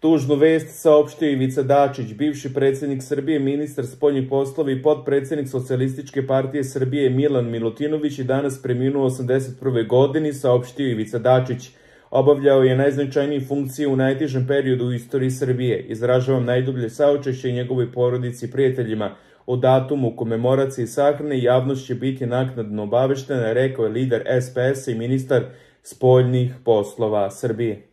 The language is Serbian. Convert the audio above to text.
Tužnu vest saopštio Ivica Dačić, bivši predsednik Srbije, ministar spoljnih poslova i podpredsednik Socialističke partije Srbije Milan Milutinović i danas preminuo 81. godini, saopštio Ivica Dačić. Obavljao je najznačajnije funkcije u najtežem periodu u istoriji Srbije. Izražavam najdublje saočešće njegovoj porodici i prijateljima. O datumu komemoracije i sahrane javnost će biti naknadno obaveštena, rekao je lider SPS i ministar spoljnih poslova Srbije.